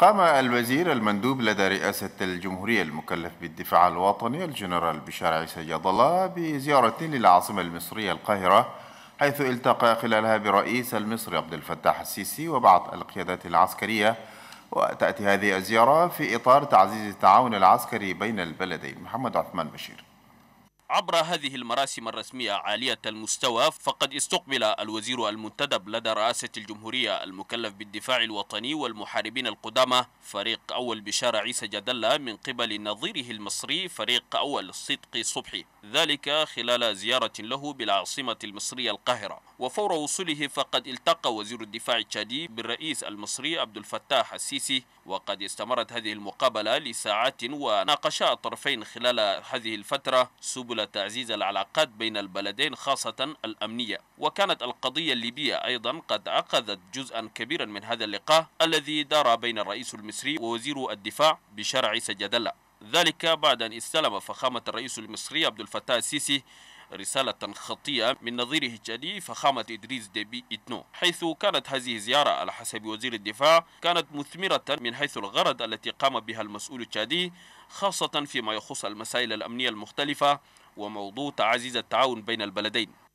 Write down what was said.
قام الوزير المندوب لدى رئاسة الجمهورية المكلف بالدفاع الوطني الجنرال بشار عيسى جاد الله بزيارة للعاصمة المصرية القاهرة حيث التقى خلالها برئيس المصري عبد الفتاح السيسي وبعض القيادات العسكرية وتأتي هذه الزيارة في إطار تعزيز التعاون العسكري بين البلدين محمد عثمان بشير عبر هذه المراسم الرسمية عالية المستوى فقد استقبل الوزير المنتدب لدى رئاسة الجمهورية المكلف بالدفاع الوطني والمحاربين القدامى فريق أول بشارة عيسى جدلة من قبل نظيره المصري فريق أول صدقي صبحي ذلك خلال زيارة له بالعاصمة المصرية القاهرة وفور وصوله فقد التقى وزير الدفاع التشادي بالرئيس المصري عبد الفتاح السيسي وقد استمرت هذه المقابلة لساعات وناقشا الطرفين خلال هذه الفترة سبل تعزيز العلاقات بين البلدين خاصة الأمنية وكانت القضية الليبية أيضا قد أخذت جزءا كبيرا من هذا اللقاء الذي دار بين الرئيس المصري ووزير الدفاع بشرع سجدلة ذلك بعد أن استلم فخامة الرئيس المصري عبد الفتاح السيسي رسالة خطية من نظيره الجدي فخامة إدريس ديبي إتنو حيث كانت هذه الزيارة على حسب وزير الدفاع كانت مثمرة من حيث الغرض التي قام بها المسؤول الجدي خاصة فيما يخص المسائل الأمنية المختلفة وموضوع تعزيز التعاون بين البلدين